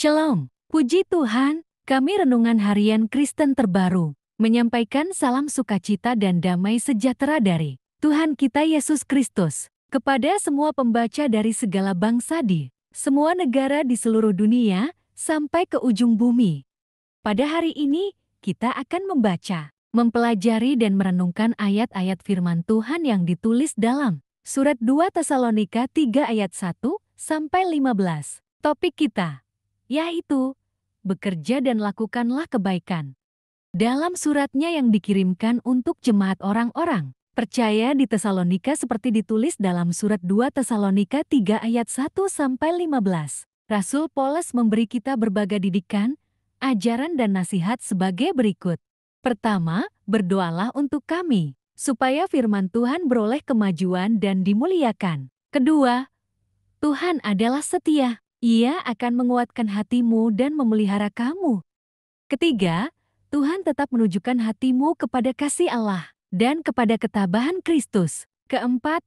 Shalom, puji Tuhan, kami Renungan Harian Kristen Terbaru, menyampaikan salam sukacita dan damai sejahtera dari Tuhan kita Yesus Kristus, kepada semua pembaca dari segala bangsa di semua negara di seluruh dunia, sampai ke ujung bumi. Pada hari ini, kita akan membaca, mempelajari dan merenungkan ayat-ayat firman Tuhan yang ditulis dalam Surat 2 Tesalonika 3 ayat 1 sampai 15. Topik kita yaitu, bekerja dan lakukanlah kebaikan. Dalam suratnya yang dikirimkan untuk jemaat orang-orang, percaya di Tesalonika seperti ditulis dalam surat 2 Tesalonika 3 ayat 1-15. Rasul Paulus memberi kita berbagai didikan, ajaran dan nasihat sebagai berikut. Pertama, berdoalah untuk kami, supaya firman Tuhan beroleh kemajuan dan dimuliakan. Kedua, Tuhan adalah setia. Ia akan menguatkan hatimu dan memelihara kamu. Ketiga, Tuhan tetap menunjukkan hatimu kepada kasih Allah dan kepada ketabahan Kristus. Keempat,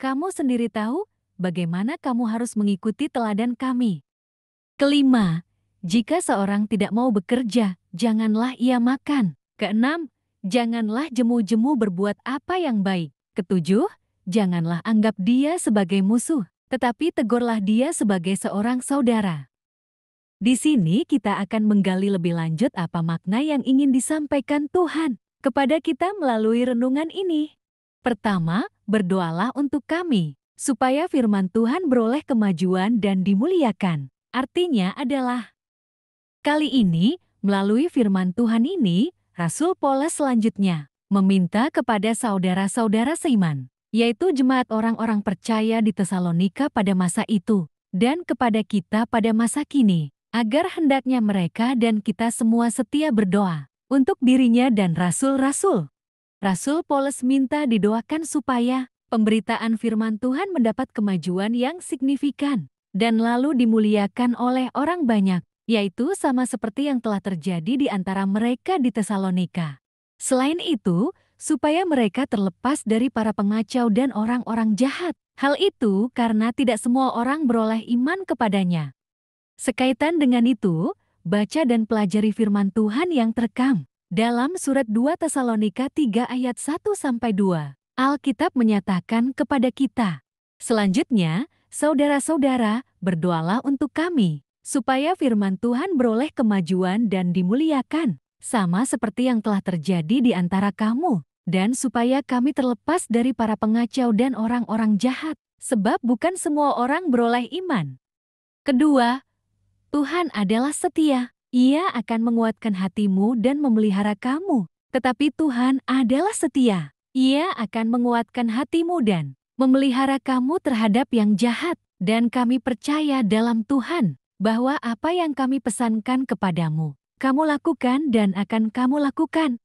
kamu sendiri tahu bagaimana kamu harus mengikuti teladan kami. Kelima, jika seorang tidak mau bekerja, janganlah ia makan. Keenam, janganlah jemu-jemu berbuat apa yang baik. Ketujuh, janganlah anggap dia sebagai musuh tetapi tegurlah dia sebagai seorang saudara. Di sini kita akan menggali lebih lanjut apa makna yang ingin disampaikan Tuhan kepada kita melalui renungan ini. Pertama, berdoalah untuk kami, supaya firman Tuhan beroleh kemajuan dan dimuliakan. Artinya adalah, kali ini, melalui firman Tuhan ini, Rasul Paulus selanjutnya meminta kepada saudara-saudara seiman yaitu jemaat orang-orang percaya di Tesalonika pada masa itu, dan kepada kita pada masa kini, agar hendaknya mereka dan kita semua setia berdoa untuk dirinya dan rasul-rasul. Rasul Paulus minta didoakan supaya pemberitaan firman Tuhan mendapat kemajuan yang signifikan dan lalu dimuliakan oleh orang banyak, yaitu sama seperti yang telah terjadi di antara mereka di Tesalonika. Selain itu, supaya mereka terlepas dari para pengacau dan orang-orang jahat. Hal itu karena tidak semua orang beroleh iman kepadanya. Sekaitan dengan itu, baca dan pelajari firman Tuhan yang terekam dalam surat 2 Tesalonika 3 ayat 1 sampai 2. Alkitab menyatakan kepada kita, selanjutnya, saudara-saudara, berdoalah untuk kami supaya firman Tuhan beroleh kemajuan dan dimuliakan sama seperti yang telah terjadi di antara kamu, dan supaya kami terlepas dari para pengacau dan orang-orang jahat, sebab bukan semua orang beroleh iman. Kedua, Tuhan adalah setia. Ia akan menguatkan hatimu dan memelihara kamu, tetapi Tuhan adalah setia. Ia akan menguatkan hatimu dan memelihara kamu terhadap yang jahat, dan kami percaya dalam Tuhan bahwa apa yang kami pesankan kepadamu kamu lakukan dan akan kamu lakukan.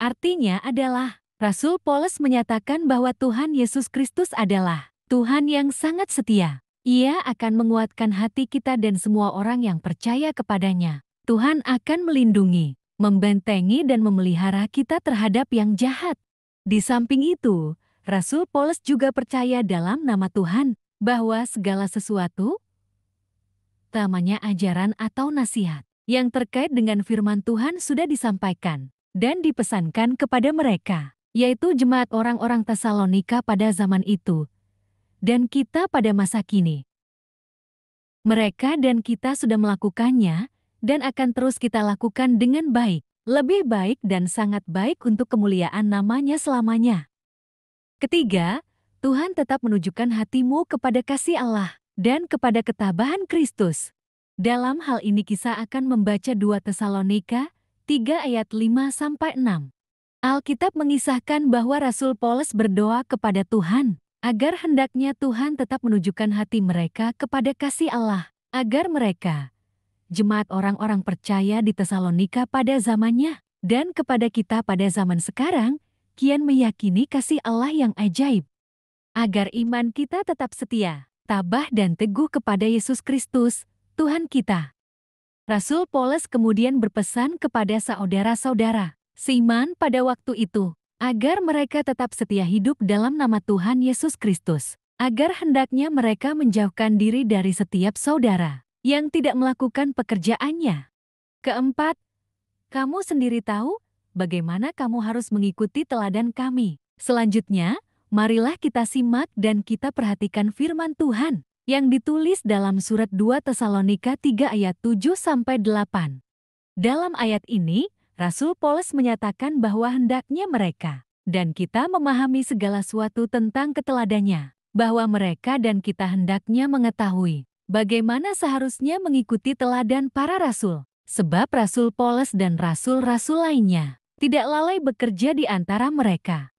Artinya adalah, Rasul Paulus menyatakan bahwa Tuhan Yesus Kristus adalah Tuhan yang sangat setia. Ia akan menguatkan hati kita dan semua orang yang percaya kepadanya. Tuhan akan melindungi, membentengi dan memelihara kita terhadap yang jahat. Di samping itu, Rasul Paulus juga percaya dalam nama Tuhan bahwa segala sesuatu, tamanya ajaran atau nasihat, yang terkait dengan firman Tuhan sudah disampaikan dan dipesankan kepada mereka, yaitu jemaat orang-orang Tesalonika pada zaman itu dan kita pada masa kini. Mereka dan kita sudah melakukannya dan akan terus kita lakukan dengan baik, lebih baik dan sangat baik untuk kemuliaan namanya selamanya. Ketiga, Tuhan tetap menunjukkan hatimu kepada kasih Allah dan kepada ketabahan Kristus. Dalam hal ini kisah akan membaca 2 Tesalonika 3 ayat 5 sampai 6. Alkitab mengisahkan bahwa Rasul Paulus berdoa kepada Tuhan agar hendaknya Tuhan tetap menunjukkan hati mereka kepada kasih Allah, agar mereka jemaat orang-orang percaya di Tesalonika pada zamannya dan kepada kita pada zaman sekarang kian meyakini kasih Allah yang ajaib agar iman kita tetap setia, tabah dan teguh kepada Yesus Kristus Tuhan kita. Rasul Paulus kemudian berpesan kepada saudara-saudara, seiman pada waktu itu, agar mereka tetap setia hidup dalam nama Tuhan Yesus Kristus, agar hendaknya mereka menjauhkan diri dari setiap saudara yang tidak melakukan pekerjaannya. Keempat, kamu sendiri tahu bagaimana kamu harus mengikuti teladan kami. Selanjutnya, marilah kita simak dan kita perhatikan firman Tuhan yang ditulis dalam surat 2 Tesalonika 3 ayat 7-8. Dalam ayat ini, Rasul Paulus menyatakan bahwa hendaknya mereka dan kita memahami segala sesuatu tentang keteladannya, bahwa mereka dan kita hendaknya mengetahui bagaimana seharusnya mengikuti teladan para rasul, sebab Rasul Paulus dan rasul-rasul lainnya tidak lalai bekerja di antara mereka.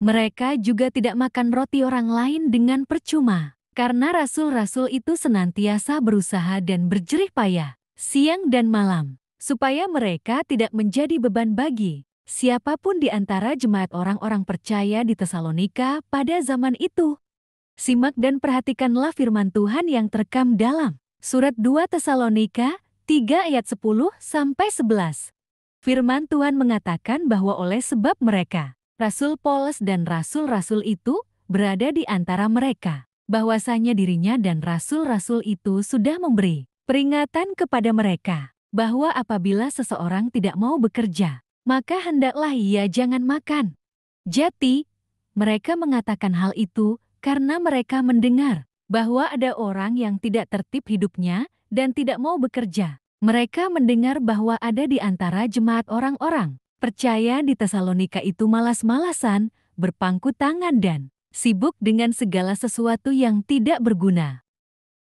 Mereka juga tidak makan roti orang lain dengan percuma. Karena rasul-rasul itu senantiasa berusaha dan berjerih payah, siang dan malam, supaya mereka tidak menjadi beban bagi siapapun di antara jemaat orang-orang percaya di Tesalonika pada zaman itu. Simak dan perhatikanlah firman Tuhan yang terekam dalam Surat 2 Tesalonika 3 ayat 10 sampai 11. Firman Tuhan mengatakan bahwa oleh sebab mereka, Rasul Paulus dan rasul-rasul itu berada di antara mereka bahwasanya dirinya dan rasul-rasul itu sudah memberi peringatan kepada mereka bahwa apabila seseorang tidak mau bekerja, maka hendaklah ia jangan makan. Jati, mereka mengatakan hal itu karena mereka mendengar bahwa ada orang yang tidak tertib hidupnya dan tidak mau bekerja. Mereka mendengar bahwa ada di antara jemaat orang-orang percaya di Tesalonika itu malas-malasan, berpangku tangan dan sibuk dengan segala sesuatu yang tidak berguna.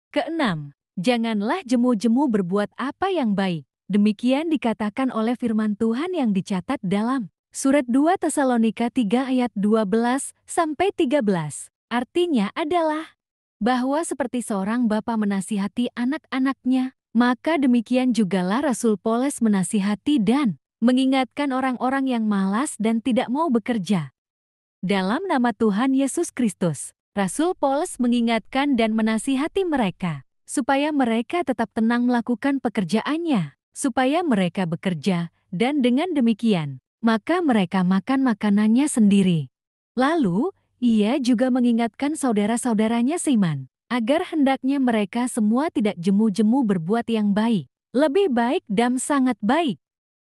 Keenam, janganlah jemu-jemu berbuat apa yang baik. Demikian dikatakan oleh firman Tuhan yang dicatat dalam Surat 2 Tesalonika 3 ayat 12 sampai 13. Artinya adalah bahwa seperti seorang bapa menasihati anak-anaknya, maka demikian jugalah Rasul Paulus menasihati dan mengingatkan orang-orang yang malas dan tidak mau bekerja. Dalam nama Tuhan Yesus Kristus, Rasul Paulus mengingatkan dan menasihati mereka, supaya mereka tetap tenang melakukan pekerjaannya, supaya mereka bekerja, dan dengan demikian, maka mereka makan makanannya sendiri. Lalu, ia juga mengingatkan saudara-saudaranya Siman, agar hendaknya mereka semua tidak jemu-jemu berbuat yang baik, lebih baik dan sangat baik.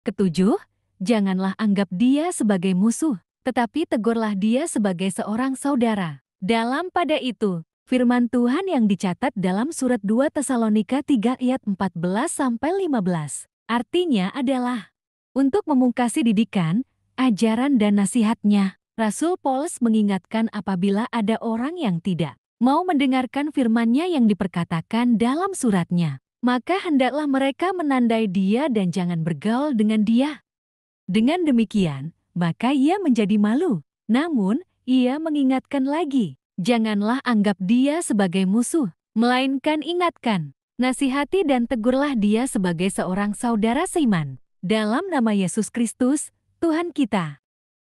Ketujuh, janganlah anggap dia sebagai musuh, tetapi tegurlah dia sebagai seorang saudara. Dalam pada itu, firman Tuhan yang dicatat dalam surat 2 Tesalonika 3 ayat 14-15 artinya adalah untuk memungkasi didikan, ajaran dan nasihatnya. Rasul Paulus mengingatkan apabila ada orang yang tidak mau mendengarkan Firman-Nya yang diperkatakan dalam suratnya, maka hendaklah mereka menandai dia dan jangan bergaul dengan dia. Dengan demikian, maka ia menjadi malu. Namun, ia mengingatkan lagi, janganlah anggap dia sebagai musuh, melainkan ingatkan, nasihati dan tegurlah dia sebagai seorang saudara seiman. Dalam nama Yesus Kristus, Tuhan kita.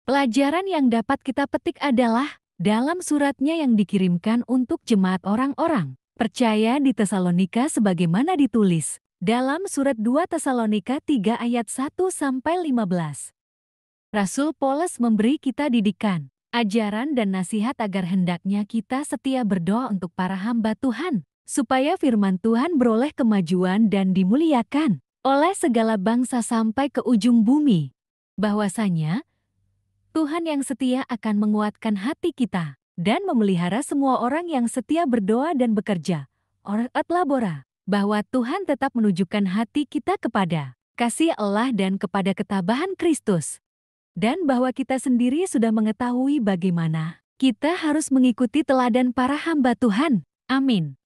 Pelajaran yang dapat kita petik adalah, dalam suratnya yang dikirimkan untuk jemaat orang-orang, percaya di Tesalonika sebagaimana ditulis, dalam surat 2 Tesalonika 3 ayat 1 sampai 15. Rasul Paulus memberi kita didikan, ajaran dan nasihat agar hendaknya kita setia berdoa untuk para hamba Tuhan, supaya firman Tuhan beroleh kemajuan dan dimuliakan oleh segala bangsa sampai ke ujung bumi. Bahwasanya, Tuhan yang setia akan menguatkan hati kita dan memelihara semua orang yang setia berdoa dan bekerja. Or labora, bahwa Tuhan tetap menunjukkan hati kita kepada kasih Allah dan kepada ketabahan Kristus dan bahwa kita sendiri sudah mengetahui bagaimana kita harus mengikuti teladan para hamba Tuhan. Amin.